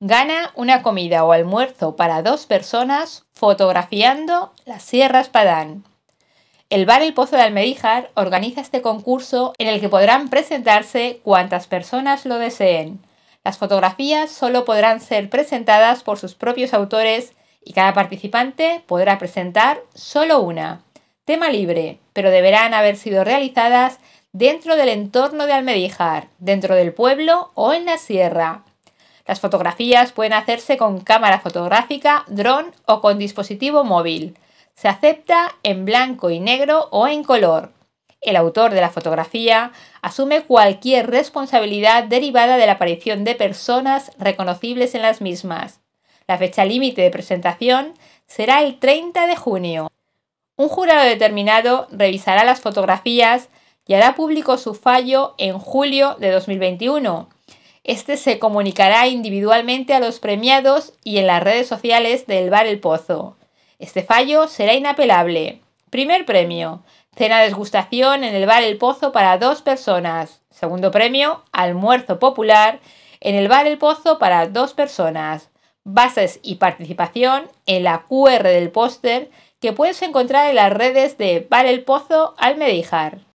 Gana una comida o almuerzo para dos personas fotografiando la Sierra Espadán. El Bar El Pozo de Almedíjar organiza este concurso en el que podrán presentarse cuantas personas lo deseen. Las fotografías solo podrán ser presentadas por sus propios autores y cada participante podrá presentar solo una. Tema libre, pero deberán haber sido realizadas dentro del entorno de Almedíjar, dentro del pueblo o en la sierra, las fotografías pueden hacerse con cámara fotográfica, dron o con dispositivo móvil. Se acepta en blanco y negro o en color. El autor de la fotografía asume cualquier responsabilidad derivada de la aparición de personas reconocibles en las mismas. La fecha límite de presentación será el 30 de junio. Un jurado determinado revisará las fotografías y hará público su fallo en julio de 2021 este se comunicará individualmente a los premiados y en las redes sociales del Bar El Pozo. Este fallo será inapelable. Primer premio. Cena de degustación en el Bar El Pozo para dos personas. Segundo premio. Almuerzo popular en el Bar El Pozo para dos personas. Bases y participación en la QR del póster que puedes encontrar en las redes de Bar El Pozo Almedijar.